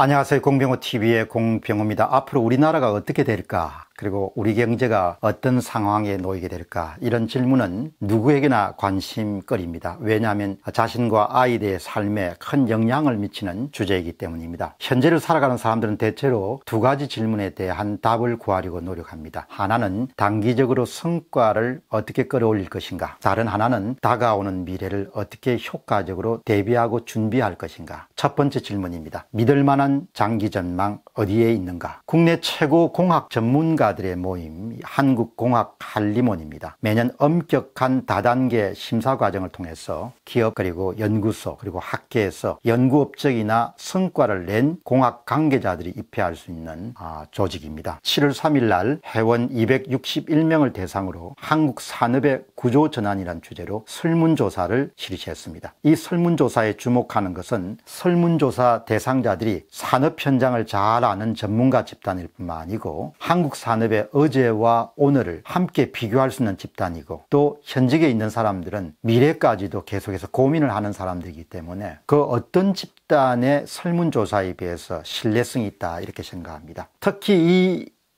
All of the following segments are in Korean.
안녕하세요. 공병호 TV의 공병호입니다. 앞으로 우리나라가 어떻게 될까? 그리고 우리 경제가 어떤 상황에 놓이게 될까 이런 질문은 누구에게나 관심거리입니다. 왜냐하면 자신과 아이들의 삶에 큰 영향을 미치는 주제이기 때문입니다. 현재를 살아가는 사람들은 대체로 두 가지 질문에 대한 답을 구하려고 노력합니다. 하나는 단기적으로 성과를 어떻게 끌어올릴 것인가 다른 하나는 다가오는 미래를 어떻게 효과적으로 대비하고 준비할 것인가 첫 번째 질문입니다. 믿을 만한 장기 전망 어디에 있는가 국내 최고 공학 전문가 전문들의 모임 한국공학 한리몬입니다. 매년 엄격한 다단계 심사 과정을 통해서 기업 그리고 연구소 그리고 학계에서 연구업적이나 성과를 낸 공학 관계자들이 입회할 수 있는 아, 조직입니다. 7월 3일 날 회원 261명을 대상으로 한국 산업의 구조 전환이란 주제로 설문조사를 실시했습니다. 이 설문조사에 주목하는 것은 설문조사 대상자들이 산업 현장을 잘 아는 전문가 집단일 뿐만 아니고 한국 산업 산업의 어제와 오늘을 함께 비교할 수 있는 집단이고 또 현직에 있는 사람들은 미래까지도 계속해서 고민을 하는 사람들이기 때문에 그 어떤 집단의 설문조사에 비해서 신뢰성이 있다 이렇게 생각합니다. 특히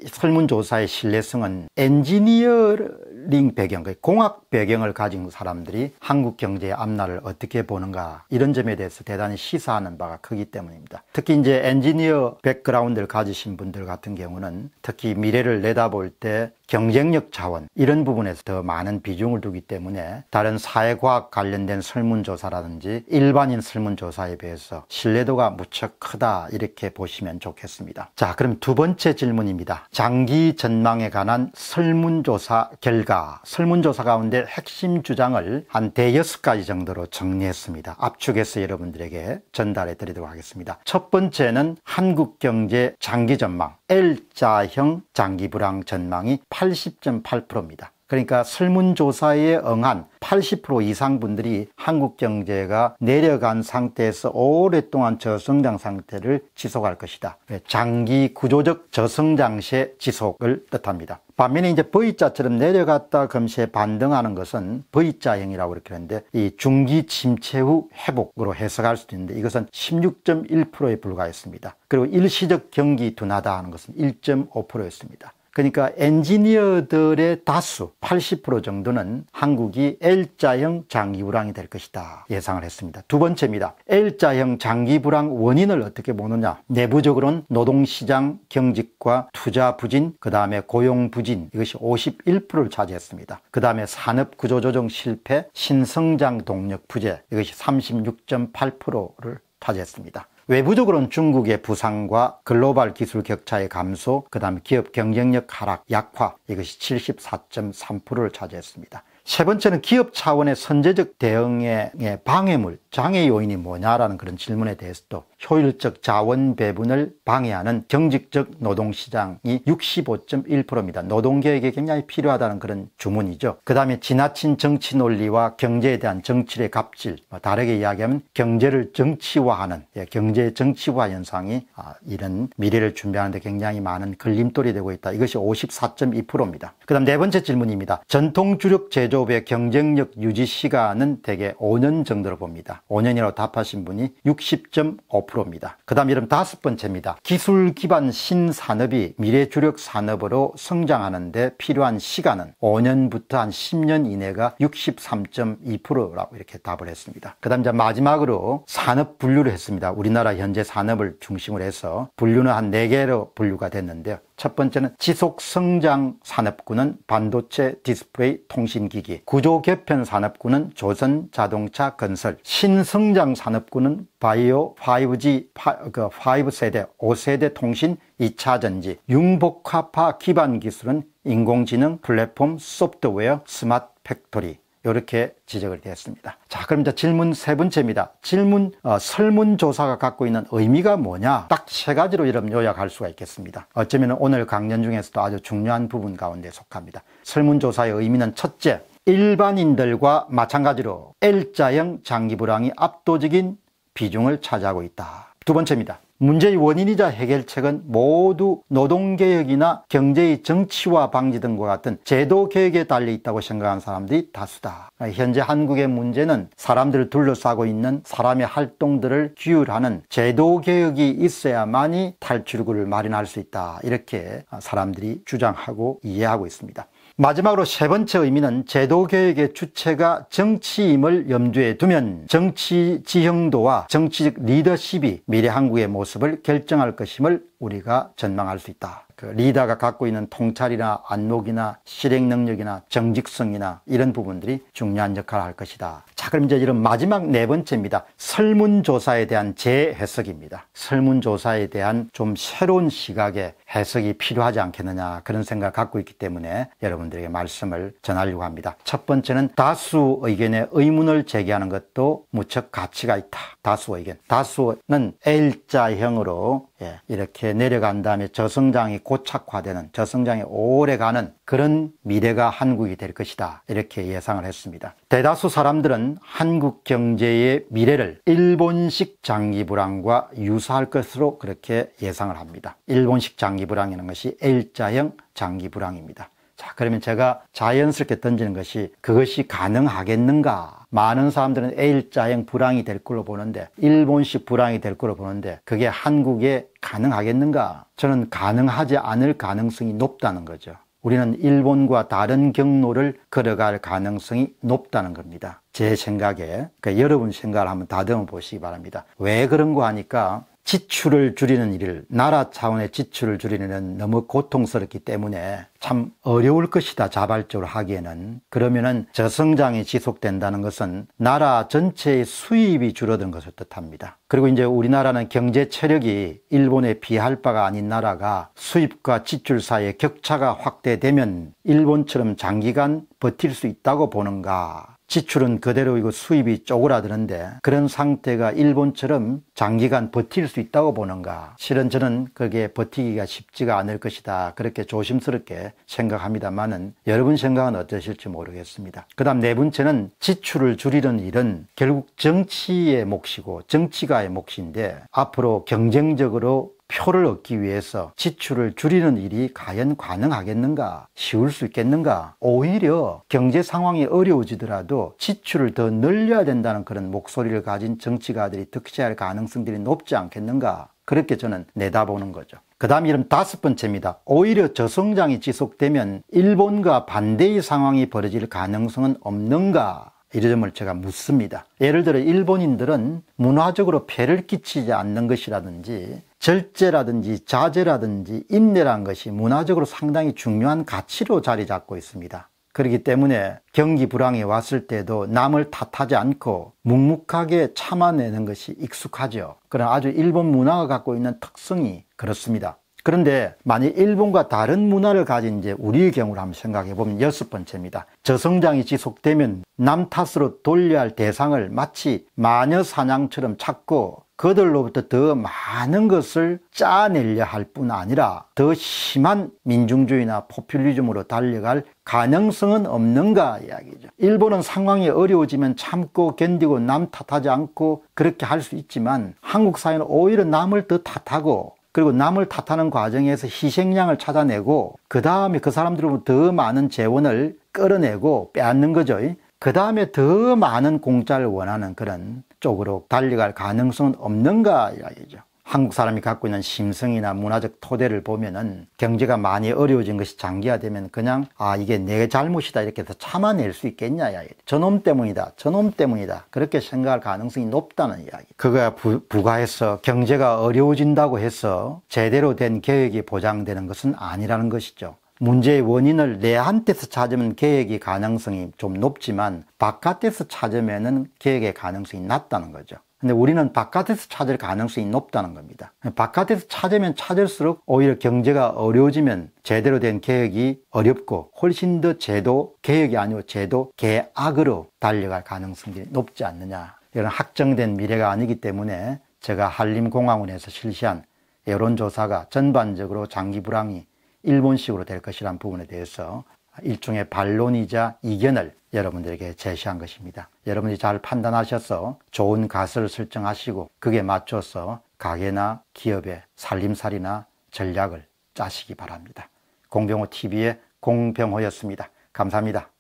이 설문조사의 신뢰성은 엔지니어 를링 배경, 그 공학 배경을 가진 사람들이 한국 경제의 앞날을 어떻게 보는가 이런 점에 대해서 대단히 시사하는 바가 크기 때문입니다. 특히 이제 엔지니어 백그라운드를 가지신 분들 같은 경우는 특히 미래를 내다볼 때 경쟁력 자원 이런 부분에서 더 많은 비중을 두기 때문에 다른 사회과학 관련된 설문조사라든지 일반인 설문조사에 비해서 신뢰도가 무척 크다 이렇게 보시면 좋겠습니다. 자 그럼 두 번째 질문입니다. 장기 전망에 관한 설문조사 결과 설문조사 가운데 핵심 주장을 한 대여섯 가지 정도로 정리했습니다. 압축해서 여러분들에게 전달해 드리도록 하겠습니다. 첫 번째는 한국 경제 장기 전망 L자형 장기 불황 전망이 80.8%입니다. 그러니까 설문조사에 응한 80% 이상 분들이 한국 경제가 내려간 상태에서 오랫동안 저성장 상태를 지속할 것이다. 예, 장기 구조적 저성장세 시 지속을 뜻합니다. 반면에 이제 V자처럼 내려갔다 금시에 반등하는 것은 V자형이라고 이렇게 하는데 이 중기 침체 후 회복으로 해석할 수도 있는데 이것은 16.1%에 불과했습니다. 그리고 일시적 경기 둔화다 하는 것은 1.5%였습니다. 그러니까 엔지니어들의 다수 80% 정도는 한국이 L자형 장기 불황이 될 것이다 예상을 했습니다. 두 번째입니다. L자형 장기 불황 원인을 어떻게 보느냐 내부적으로는 노동시장 경직과 투자 부진 그 다음에 고용 부진 이것이 51%를 차지했습니다. 그 다음에 산업구조조정 실패 신성장 동력 부재 이것이 36.8%를 차지했습니다. 외부적으로는 중국의 부상과 글로벌 기술 격차의 감소, 그 다음에 기업 경쟁력 하락, 약화 이것이 74.3%를 차지했습니다. 세 번째는 기업 차원의 선제적 대응의 예, 방해물, 장애 요인이 뭐냐라는 그런 질문에 대해서도 효율적 자원 배분을 방해하는 정직적 노동시장이 65.1%입니다. 노동계혁이 굉장히 필요하다는 그런 주문이죠. 그 다음에 지나친 정치 논리와 경제에 대한 정치의 갑질, 뭐 다르게 이야기하면 경제를 정치화하는 예, 경제 정치화 현상이 아, 이런 미래를 준비하는데 굉장히 많은 걸림돌이 되고 있다. 이것이 54.2%입니다. 그 다음 네 번째 질문입니다. 전통 주력 제도 제조업의 경쟁력 유지 시간은 대개 5년 정도로 봅니다. 5년이라고 답하신 분이 60.5%입니다. 그 다음 이름 다섯 번째입니다. 기술 기반 신산업이 미래 주력 산업으로 성장하는데 필요한 시간은 5년부터 한 10년 이내가 63.2%라고 이렇게 답을 했습니다. 그 다음 이제 마지막으로 산업 분류를 했습니다. 우리나라 현재 산업을 중심으로 해서 분류는 한 4개로 분류가 됐는데요. 첫 번째는 지속성장 산업군은 반도체 디스플레이 통신기기, 구조개편 산업군은 조선자동차 건설, 신성장 산업군은 바이오 5G 5세대, 5세대 통신 2차전지, 융복합화 기반 기술은 인공지능 플랫폼 소프트웨어 스마트 팩토리, 이렇게 지적을 했습니다 자, 그럼 이제 질문 세 번째입니다. 질문 어, 설문조사가 갖고 있는 의미가 뭐냐? 딱 세 가지로 이름 요약할 수가 있겠습니다. 어쩌면 오늘 강연 중에서도 아주 중요한 부분 가운데 속합니다. 설문조사의 의미는 첫째, 일반인들과 마찬가지로 L자형 장기 불황이 압도적인 비중을 차지하고 있다. 두 번째입니다. 문제의 원인이자 해결책은 모두 노동개혁이나 경제의 정치화 방지 등과 같은 제도개혁에 달려 있다고 생각하는 사람들이 다수다. 현재 한국의 문제는 사람들을 둘러싸고 있는 사람의 활동들을 규율하는 제도개혁이 있어야만이 탈출구를 마련할 수 있다. 이렇게 사람들이 주장하고 이해하고 있습니다. 마지막으로 세 번째 의미는 제도개혁의 주체가 정치임을 염두에 두면 정치 지형도와 정치적 리더십이 미래 한국의 모습을 결정할 것임을 우리가 전망할 수 있다. 그 리더가 갖고 있는 통찰이나 안목이나 실행 능력이나 정직성이나 이런 부분들이 중요한 역할을 할 것이다. 그럼 이제 이런 마지막 네 번째입니다. 설문조사에 대한 재해석입니다. 설문조사에 대한 좀 새로운 시각의 해석이 필요하지 않겠느냐 그런 생각 을 갖고 있기 때문에 여러분들에게 말씀을 전하려고 합니다. 첫 번째는 다수 의견에 의문을 제기하는 것도 무척 가치가 있다. 다수 의견. 다수는 L자형으로 예, 이렇게 내려간 다음에 저성장이 고착화되는 저성장이 오래가는 그런 미래가 한국이 될 것이다. 이렇게 예상을 했습니다. 대다수 사람들은 한국 경제의 미래를 일본식 장기 불황과 유사할 것으로 그렇게 예상을 합니다. 일본식 장기 불황이라는 것이 L자형 장기 불황입니다. 자, 그러면 제가 자연스럽게 던지는 것이 그것이 가능하겠는가? 많은 사람들은 A자형 불황이 될 걸로 보는데, 일본식 불황이 될 걸로 보는데, 그게 한국에 가능하겠는가? 저는 가능하지 않을 가능성이 높다는 거죠. 우리는 일본과 다른 경로를 걸어갈 가능성이 높다는 겁니다. 제 생각에 그러니까 여러분 생각을 한번 다듬어 보시기 바랍니다. 왜 그런 거 하니까 지출을 줄이는 일을 나라 차원의 지출을 줄이는 일은 너무 고통스럽기 때문에 참 어려울 것이다 자발적으로 하기에는 그러면은 저성장이 지속된다는 것은 나라 전체의 수입이 줄어든 것을 뜻합니다. 그리고 이제 우리나라는 경제 체력이 일본에 비할 바가 아닌 나라가 수입과 지출 사이의 격차가 확대되면 일본처럼 장기간 버틸 수 있다고 보는가 지출은 그대로이고 수입이 쪼그라드는데 그런 상태가 일본처럼 장기간 버틸 수 있다고 보는가 실은 저는 그게 버티기가 쉽지가 않을 것이다 그렇게 조심스럽게 생각합니다만은 여러분 생각은 어떠실지 모르겠습니다 그 다음 네 번째는 지출을 줄이는 일은 결국 정치의 몫이고 정치가의 몫인데 앞으로 경쟁적으로 표를 얻기 위해서 지출을 줄이는 일이 과연 가능하겠는가? 쉬울 수 있겠는가? 오히려 경제 상황이 어려워지더라도 지출을 더 늘려야 된다는 그런 목소리를 가진 정치가들이 득세할 가능성들이 높지 않겠는가? 그렇게 저는 내다보는 거죠. 그 다음 이름 다섯 번째입니다. 오히려 저성장이 지속되면 일본과 반대의 상황이 벌어질 가능성은 없는가? 이 점을 제가 묻습니다. 예를 들어 일본인들은 문화적으로 폐를 끼치지 않는 것이라든지 절제라든지 자제라든지 인내란 것이 문화적으로 상당히 중요한 가치로 자리 잡고 있습니다. 그렇기 때문에 경기 불황이 왔을 때도 남을 탓하지 않고 묵묵하게 참아내는 것이 익숙하죠. 그런 아주 일본 문화가 갖고 있는 특성이 그렇습니다. 그런데 만일 일본과 다른 문화를 가진 이제 우리의 경우를 한번 생각해 보면 여섯 번째입니다. 저성장이 지속되면 남 탓으로 돌려야 할 대상을 마치 마녀 사냥처럼 찾고 그들로부터 더 많은 것을 짜내려 할 뿐 아니라 더 심한 민중주의나 포퓰리즘으로 달려갈 가능성은 없는가 이야기죠. 일본은 상황이 어려워지면 참고 견디고 남 탓하지 않고 그렇게 할 수 있지만 한국 사회는 오히려 남을 더 탓하고 그리고 남을 탓하는 과정에서 희생양을 찾아내고 그 다음에 그 사람들로부터 더 많은 재원을 끌어내고 빼앗는 거죠. 그 다음에 더 많은 공짜를 원하는 그런 쪽으로 달려갈 가능성은 없는가 이야기죠. 한국 사람이 갖고 있는 심성이나 문화적 토대를 보면은 경제가 많이 어려워진 것이 장기화되면 그냥 아 이게 내 잘못이다 이렇게 해서 참아낼 수 있겠냐 야 저놈 때문이다 저놈 때문이다 그렇게 생각할 가능성이 높다는 이야기 그거야 부, 부가해서 경제가 어려워진다고 해서 제대로 된 계획이 보장되는 것은 아니라는 것이죠 문제의 원인을 내한테서 찾으면 계획의 가능성이 좀 높지만 바깥에서 찾으면 계획의 가능성이 낮다는 거죠 근데 우리는 바깥에서 찾을 가능성이 높다는 겁니다. 바깥에서 찾으면 찾을수록 오히려 경제가 어려워지면 제대로 된 개혁이 어렵고 훨씬 더 제도 개혁이 아니고 제도 개악으로 달려갈 가능성이 높지 않느냐. 이런 확정된 미래가 아니기 때문에 제가 한림공항원에서 실시한 여론조사가 전반적으로 장기 불황이 일본식으로 될것이란 부분에 대해서 일종의 반론이자 이견을 여러분들에게 제시한 것입니다. 여러분이 잘 판단하셔서 좋은 가설을 설정하시고 그게 맞춰서 가게나 기업의 살림살이나 전략을 짜시기 바랍니다. 공병호 TV의 공병호였습니다. 감사합니다.